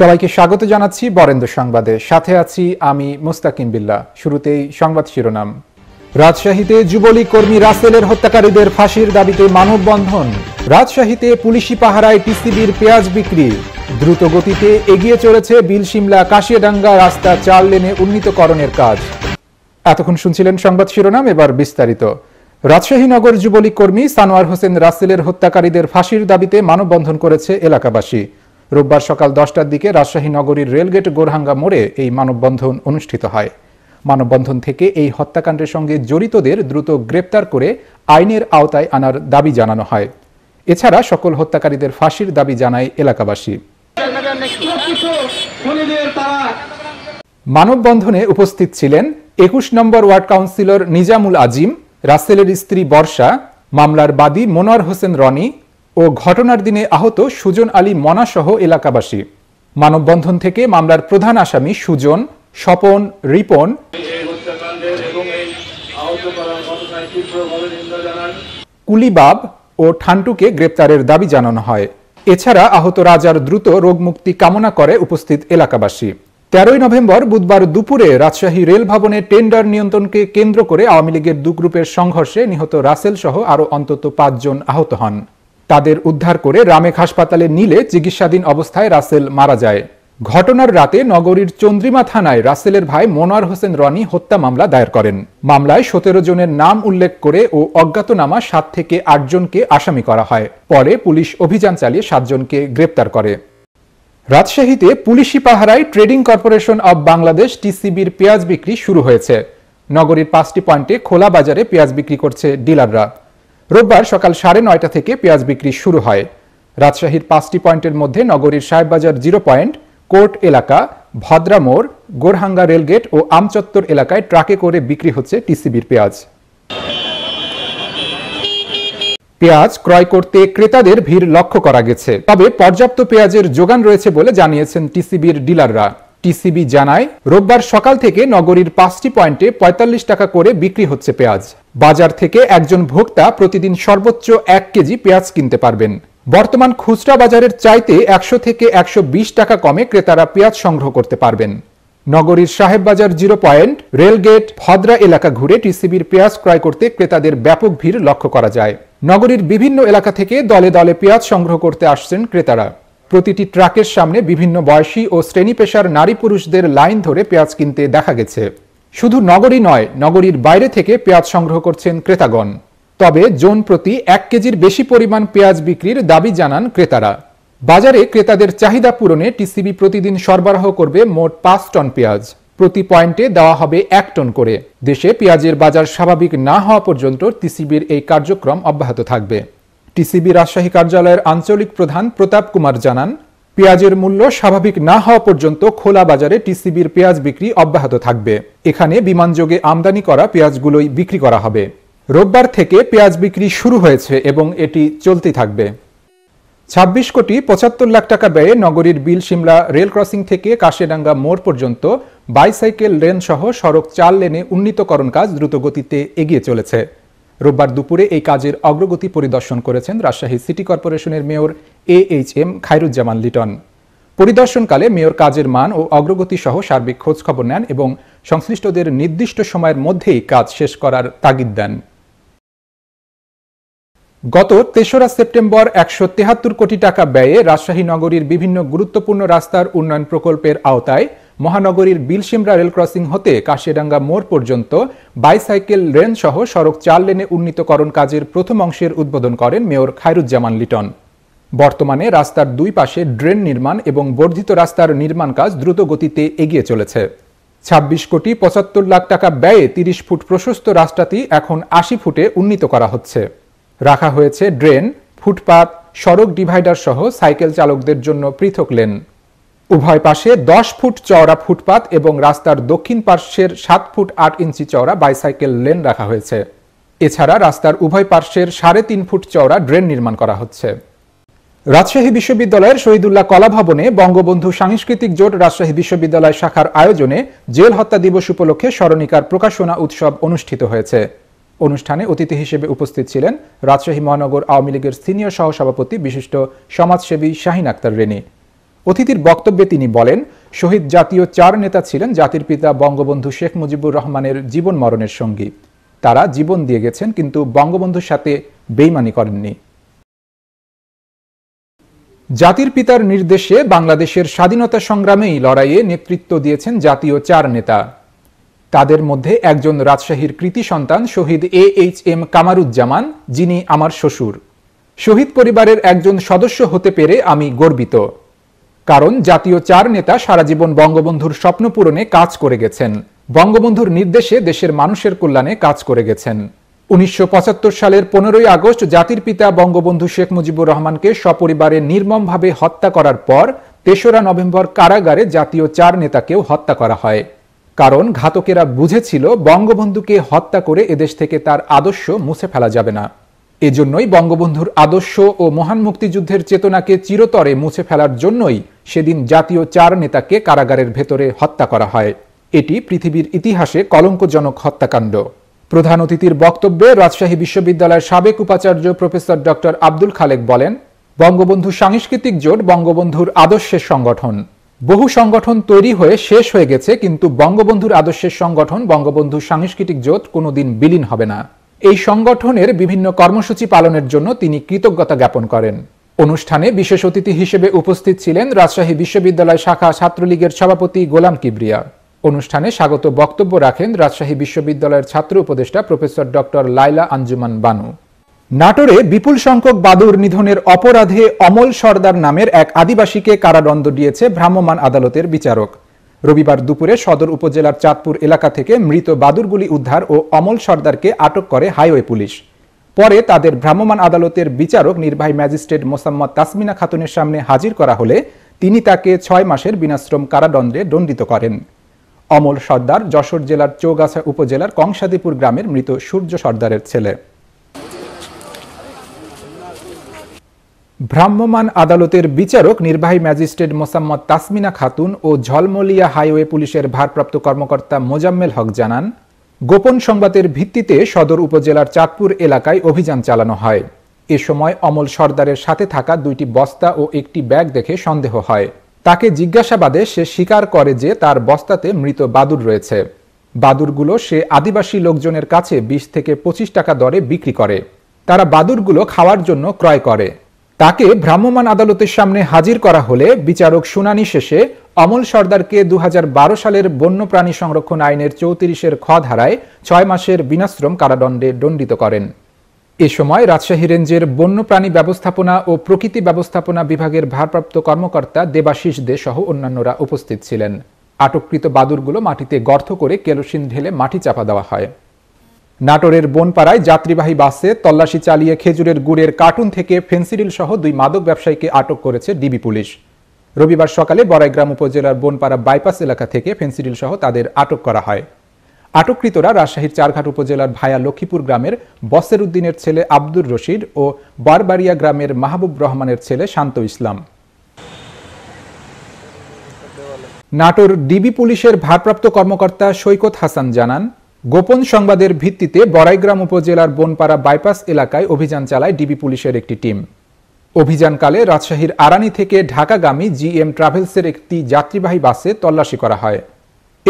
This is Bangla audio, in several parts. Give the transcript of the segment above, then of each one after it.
সবাইকে স্বাগত জানাচ্ছি বরেন্দ্র সংবাদে সাথে আছি আমি মুস্তাকিম বিল্লা শুরুতেই সংবাদ শিরোনাম রাজশাহীতে যুবলীগ কর্মী রাসেলের হত্যাকারীদের ফাঁসির দাবিতে মানববন্ধন রাজশাহীতে পুলিশি পাহারায় টিসিবির পেঁয়াজ বিক্রি দ্রুত গতিতে এগিয়ে চলেছে বিলশিমলা কাশিয়াডাঙ্গা রাস্তা চার লেনে উন্নীতকরণের কাজ এতক্ষণ শুনছিলেন সংবাদ শিরোনাম এবার বিস্তারিত রাজশাহী নগর যুবলীগ কর্মী সানোয়ার হোসেন রাসেলের হত্যাকারীদের ফাঁসির দাবিতে মানববন্ধন করেছে এলাকাবাসী রোববার সকাল দশটার দিকে রাজশাহী নগরীর রেলগেট গোরহাঙ্গা মোড়ে এই মানববন্ধন অনুষ্ঠিত হয় মানববন্ধন থেকে এই হত্যাকাণ্ডের সঙ্গে জড়িতদের দ্রুত গ্রেপ্তার করে আইনের আওতায় আনার দাবি জানানো হয় এছাড়া সকল হত্যাকারীদের ফাঁসির দাবি জানায় এলাকাবাসী মানববন্ধনে উপস্থিত ছিলেন একুশ নম্বর ওয়ার্ড কাউন্সিলর নিজামুল আজিম রাসেলের স্ত্রী বর্ষা মামলার বাদী মোনোয়ার হোসেন রনি ও ঘটনার দিনে আহত সুজন আলী মনাসহ এলাকাবাসী মানববন্ধন থেকে মামলার প্রধান আসামি সুজন স্বপন রিপন কুলিবাব ও ঠান্টুকে গ্রেপ্তারের দাবি জানানো হয় এছাড়া আহত রাজার দ্রুত রোগমুক্তি কামনা করে উপস্থিত এলাকাবাসী তেরোই নভেম্বর বুধবার দুপুরে রাজশাহী রেল ভবনে টেন্ডার নিয়ন্ত্রণকে কেন্দ্র করে আওয়ামী লীগের দু গ্রুপের সংঘর্ষে নিহত রাসেল সহ আরও অন্তত পাঁচজন আহত হন তাদের উদ্ধার করে রামেক হাসপাতালে নিলে চিকিৎসাধীন অবস্থায় রাসেল মারা যায় ঘটনার রাতে নগরীর চন্দ্রিমা থানায় রাসেলের ভাই মোনার হোসেন রনি হত্যা মামলা দায়ের করেন মামলায় সতেরো জনের নাম উল্লেখ করে ও অজ্ঞাতনামা সাত থেকে আটজনকে আসামি করা হয় পরে পুলিশ অভিযান চালিয়ে সাতজনকে গ্রেপ্তার করে রাজশাহীতে পুলিশি পাহারায় ট্রেডিং কর্পোরেশন অব বাংলাদেশ টিসিবির পেঁয়াজ বিক্রি শুরু হয়েছে নগরীর পাঁচটি পয়েন্টে খোলা বাজারে পেঁয়াজ বিক্রি করছে ডিলাররা রোববার সকাল সাড়ে নয়টা থেকে পেঁয়াজ বিক্রি শুরু হয় রাজশাহীর পাঁচটি পয়েন্টের মধ্যে নগরীর সাহেববাজার জিরো পয়েন্ট কোর্ট এলাকা ভদ্রা মোড় গোরহাঙ্গা রেলগেট ও আমচত্বর এলাকায় ট্রাকে করে বিক্রি হচ্ছে টিসিবির পেঁয়াজ পেঁয়াজ ক্রয় করতে ক্রেতাদের ভিড় লক্ষ্য করা গেছে তবে পর্যাপ্ত পেঁয়াজের যোগান রয়েছে বলে জানিয়েছেন টিসিবির ডিলাররা টিসিবি জানায় রোববার সকাল থেকে নগরীর পাঁচটি পয়েন্টে পঁয়তাল্লিশ টাকা করে বিক্রি হচ্ছে পেঁয়াজ বাজার থেকে একজন ভোক্তা প্রতিদিন সর্বোচ্চ এক কেজি পেঁয়াজ কিনতে পারবেন বর্তমান খুচরা বাজারের চাইতে একশো থেকে একশো টাকা কমে ক্রেতারা পেঁয়াজ সংগ্রহ করতে পারবেন নগরীর Shahebbazar zero point rail gate Bhadra এলাকা ঘুরে টিসিবির পেঁয়াজ ক্রয় করতে ক্রেতাদের ব্যাপক ভিড় লক্ষ্য করা যায় নগরীর বিভিন্ন এলাকা থেকে দলে দলে পেঁয়াজ সংগ্রহ করতে আসছেন ক্রেতারা প্রতিটি ট্রাকের সামনে বিভিন্ন বয়সী ও শ্রেণী পেশার নারী পুরুষদের লাইন ধরে পেঁয়াজ কিনতে দেখা গেছে শুধু নগরী নয় নগরীর বাইরে থেকে পেঁয়াজ সংগ্রহ করছেন ক্রেতাগণ তবে জোন প্রতি এক কেজির বেশি পরিমাণ পেঁয়াজ বিক্রির দাবি জানান ক্রেতারা বাজারে ক্রেতাদের চাহিদা পূরণে টিসিবি প্রতিদিন সরবরাহ করবে মোট পাঁচ টন পেঁয়াজ প্রতি পয়েন্টে দেওয়া হবে এক টন করে দেশে পেঁয়াজের বাজার স্বাভাবিক না হওয়া পর্যন্ত টিসিবির এই কার্যক্রম অব্যাহত থাকবে টিসিবি রাজশাহী কার্যালয়ের আঞ্চলিক প্রধান প্রতাপ কুমার জানান পেঁয়াজের মূল্য স্বাভাবিক না হওয়া পর্যন্ত খোলা বাজারে টিসিবির পেঁয়াজ বিক্রি অব্যাহত থাকবে এখানে বিমানযোগে আমদানি করা পেঁয়াজগুলোই বিক্রি করা হবে রোববার থেকে পেঁয়াজ বিক্রি শুরু হয়েছে এবং এটি চলতে থাকবে ২৬ কোটি পঁচাত্তর লাখ টাকা ব্যয়ে নগরীর বিল সিমলা রেল ক্রসিং থেকে কাশেডাঙ্গা মোড় পর্যন্ত বাইসাইকেল লেন সহ সড়ক চার লেনে উন্নীতকরণ কাজ দ্রুতগতিতে এগিয়ে চলেছে রোববার দুপুরে এই কাজের অগ্রগতি পরিদর্শন করেছেন রাজশাহী সিটি কর্পোরেশনের mayor A H M Khairuzzaman Liton পরিদর্শনকালে মেয়র কাজের মান ও অগ্রগতি সহ সার্বিক খোঁজখবর নেন এবং সংশ্লিষ্টদের নির্দিষ্ট সময়ের মধ্যেই কাজ শেষ করার তাগিদ দেন গত তেসরা সেপ্টেম্বর একশো তেহাত্তর কোটি টাকা ব্যয়ে রাজশাহী নগরীর বিভিন্ন গুরুত্বপূর্ণ রাস্তার উন্নয়ন প্রকল্পের আওতায় মহানগরীর বিলসিমরা রেল ক্রসিং হতে কাশিডাঙ্গা মোড় পর্যন্ত বাইসাইকেল রেন সহ সড়ক চার লেনে উন্নীতকরণ কাজের প্রথম অংশের উদ্বোধন করেন মেয়র খায়রুজ্জামান লিটন বর্তমানে রাস্তার দুই পাশে ড্রেন নির্মাণ এবং বর্ধিত রাস্তার নির্মাণ কাজ দ্রুত গতিতে এগিয়ে চলেছে ছাব্বিশ কোটি পঁচাত্তর লাখ টাকা ব্যয়ে তিরিশ ফুট প্রশস্ত রাস্তাটি এখন আশি ফুটে উন্নীত করা হচ্ছে রাখা হয়েছে ড্রেন ফুটপাত সড়ক ডিভাইডার সহ সাইকেল চালকদের জন্য পৃথক লেন উভয় পাশে দশ ফুট চওড়া ফুটপাত এবং রাস্তার দক্ষিণ পার্শ্বের সাত ফুট আট ইঞ্চি চওড়া বাইসাইকেল লেন রাখা হয়েছে এছাড়া রাস্তার উভয় পার্শ্বের সাড়ে তিন ফুট চওড়া ড্রেন নির্মাণ করা হচ্ছে রাজশাহী বিশ্ববিদ্যালয়ের শহীদুল্লাহ কলা ভবনে বঙ্গবন্ধু সাংস্কৃতিক জোট রাজশাহী বিশ্ববিদ্যালয় শাখার আয়োজনে জেল হত্যা দিবস উপলক্ষে স্মরণিকার প্রকাশনা উৎসব অনুষ্ঠিত হয়েছে অনুষ্ঠানে অতিথি হিসেবে উপস্থিত ছিলেন রাজশাহী মহানগর আওয়ামী লীগের সিনিয়র সহসভাপতি বিশিষ্ট সমাজসেবী শাহিন আক্তার রেনি অতিথির বক্তব্যে তিনি বলেন শহীদ জাতীয় চার নেতা ছিলেন জাতির পিতা বঙ্গবন্ধু শেখ মুজিবুর রহমানের জীবন মরণের সঙ্গী তারা জীবন দিয়ে গেছেন কিন্তু বঙ্গবন্ধুর সাথে বেইমানি করেননি জাতির পিতার নির্দেশে বাংলাদেশের স্বাধীনতা সংগ্রামেই লড়াইয়ে নেতৃত্ব দিয়েছেন জাতীয় চার নেতা তাদের মধ্যে একজন রাজশাহীর কৃতি সন্তান শহীদ এ এইচ এম কামারুজ্জামান যিনি আমার শ্বশুর শহীদ পরিবারের একজন সদস্য হতে পেরে আমি গর্বিত কারণ জাতীয় চার নেতা সারা জীবন বঙ্গবন্ধুর স্বপ্ন পূরণে কাজ করে গেছেন বঙ্গবন্ধুর নির্দেশে দেশের মানুষের কল্যাণে কাজ করে গেছেন উনিশশো সালের পনেরোই আগস্ট জাতির পিতা বঙ্গবন্ধু শেখ মুজিবুর রহমানকে সপরিবারে নির্মমভাবে হত্যা করার পর তেসরা নভেম্বর কারাগারে জাতীয় চার নেতাকেও হত্যা করা হয় কারণ ঘাতকেরা বুঝেছিল বঙ্গবন্ধুকে হত্যা করে এদেশ থেকে তার আদর্শ মুছে ফেলা যাবে না এজন্যই বঙ্গবন্ধুর আদর্শ ও মহান মুক্তিযুদ্ধের চেতনাকে চিরতরে মুছে ফেলার জন্যই সেদিন জাতীয় চার নেতাকে কারাগারের ভেতরে হত্যা করা হয় এটি পৃথিবীর ইতিহাসে কলঙ্কজনক হত্যাকাণ্ড প্রধান অতিথির বক্তব্যে রাজশাহী বিশ্ববিদ্যালয়ের সাবেক উপাচার্য প্রফেসর ড আব্দুল খালেক বলেন বঙ্গবন্ধু সাংস্কৃতিক জোট বঙ্গবন্ধুর আদর্শের সংগঠন বহু সংগঠন তৈরি হয়ে শেষ হয়ে গেছে কিন্তু বঙ্গবন্ধুর আদর্শের সংগঠন বঙ্গবন্ধু সাংস্কৃতিক জোট কোনোদিন বিলীন হবে না এই সংগঠনের বিভিন্ন কর্মসূচি পালনের জন্য তিনি কৃতজ্ঞতা জ্ঞাপন করেন অনুষ্ঠানে বিশেষ অতিথি হিসেবে উপস্থিত ছিলেন রাজশাহী বিশ্ববিদ্যালয় শাখা ছাত্রলীগের সভাপতি গোলাম কিবরিয়া অনুষ্ঠানে স্বাগত বক্তব্য রাখেন রাজশাহী বিশ্ববিদ্যালয়ের ছাত্র উপদেষ্টা প্রফেসর ডক্টর লাইলা আঞ্জুমান বানু নাটোরে বিপুল সংখ্যক বাদুর নিধনের অপরাধে অমল সর্দার নামের এক আদিবাসীকে কারাদণ্ড দিয়েছে ভ্রাম্যমাণ আদালতের বিচারক রবিবার দুপুরে সদর উপজেলার চাঁদপুর এলাকা থেকে মৃত বাদুরগুলি উদ্ধার ও অমল সর্দারকে আটক করে হাইওয়ে পুলিশ পরে তাদের ভ্রাম্যমাণ আদালতের বিচারক নির্বাহী ম্যাজিস্ট্রেট মোসাম্মদ তাসমিনা খাতুনের সামনে হাজির করা হলে তিনি তাকে ছয় মাসের বিনাশ্রম কারাদণ্ডে দণ্ডিত করেন অমল সর্দার যশোর জেলার চৌগাছা উপজেলার কংসাদীপুর গ্রামের মৃত সূর্য সর্দারের ছেলে ভ্রাম্যমাণ আদালতের বিচারক নির্বাহী ম্যাজিস্ট্রেট মোসাম্মদ তাসমিনা খাতুন ও ঝলমলিয়া হাইওয়ে পুলিশের ভারপ্রাপ্ত কর্মকর্তা মোজাম্মেল হক জানান গোপন সংবাদের ভিত্তিতে সদর উপজেলার চাঁদপুর এলাকায় অভিযান চালানো হয় এ সময় অমল সর্দারের সাথে থাকা দুইটি বস্তা ও একটি ব্যাগ দেখে সন্দেহ হয় তাকে জিজ্ঞাসাবাদে সে স্বীকার করে যে তার বস্তাতে মৃত বাদুর রয়েছে বাদুরগুলো সে আদিবাসী লোকজনের কাছে বিশ থেকে পঁচিশ টাকা দরে বিক্রি করে তারা বাদুরগুলো খাওয়ার জন্য ক্রয় করে তাকে ভ্রাম্যমাণ আদালতের সামনে হাজির করা হলে বিচারক শুনানি শেষে অমল সর্দারকে দু সালের বন্যপ্রাণী সংরক্ষণ আইনের চৌত্রিশের খ ধারায় ছয় মাসের বিনাশ্রম কারাদণ্ডে দণ্ডিত করেন এ সময় রাজশাহী রেঞ্জের বন্যপ্রাণী ব্যবস্থাপনা ও প্রকৃতি ব্যবস্থাপনা বিভাগের ভারপ্রাপ্ত কর্মকর্তা দেবাশিস দে সহ অন্যান্যরা উপস্থিত ছিলেন আটককৃত বাদুরগুলো মাটিতে গর্ত করে কেরোসিন ঢেলে মাটি চাপা দেওয়া হয় নাটোরের বনপাড়ায় যাত্রীবাহী বাসে তল্লাশি চালিয়ে খেজুরের গুড়ের কার্টুন থেকে ফেন্সিডিল সহ দুই মাদক ব্যবসায়ীকে আটক করেছে ডিবি পুলিশ রবিবার সকালে বড়াইগ্রাম উপজেলার বনপাড়া বাইপাস এলাকা থেকে ফেন্সিডিল সহ তাদের আটক করা হয় আটককৃতরা রাজশাহীর চারঘাট উপজেলার ভায়া লক্ষ্মীপুর গ্রামের বসের উদ্দিনের ছেলে আব্দুর রশিদ ও বারবারিয়া গ্রামের মাহবুব রহমানের ছেলে শান্ত ইসলাম নাটোর ডিবি পুলিশের ভারপ্রাপ্ত কর্মকর্তা সৈকত হাসান জানান গোপন সংবাদের ভিত্তিতে বড়াইগ্রাম উপজেলার বনপাড়া বাইপাস এলাকায় অভিযান চালায় ডিবি পুলিশের একটি টিম অভিযানকালে রাজশাহীর আরানি থেকে ঢাকাগামী জিএম ট্রাভেলসের একটি যাত্রীবাহী বাসে তল্লাশি করা হয়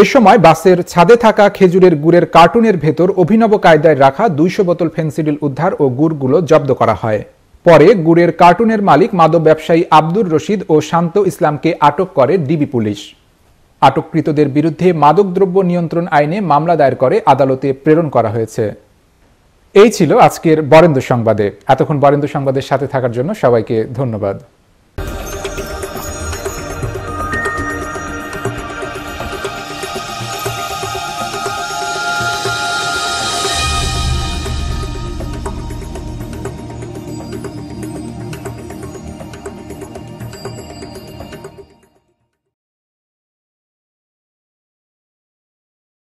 এ সময় বাসের ছাদে থাকা খেজুরের গুড়ের কার্টুনের ভেতর অভিনব কায়দায় রাখা দুইশো বোতল ফেন্সিডিল উদ্ধার ও গুড়গুলো জব্দ করা হয় পরে গুড়ের কার্টুনের মালিক মাদক ব্যবসায়ী আব্দুর রশিদ ও শান্ত ইসলামকে আটক করে ডিবি পুলিশ আটককৃতদের বিরুদ্ধে মাদকদ্রব্য নিয়ন্ত্রণ আইনে মামলা দায়ের করে আদালতে প্রেরণ করা হয়েছে এই ছিল আজকের বরেন্দ্র সংবাদে এতক্ষণ বরেন্দ্র সংবাদের সাথে থাকার জন্য সবাইকে ধন্যবাদ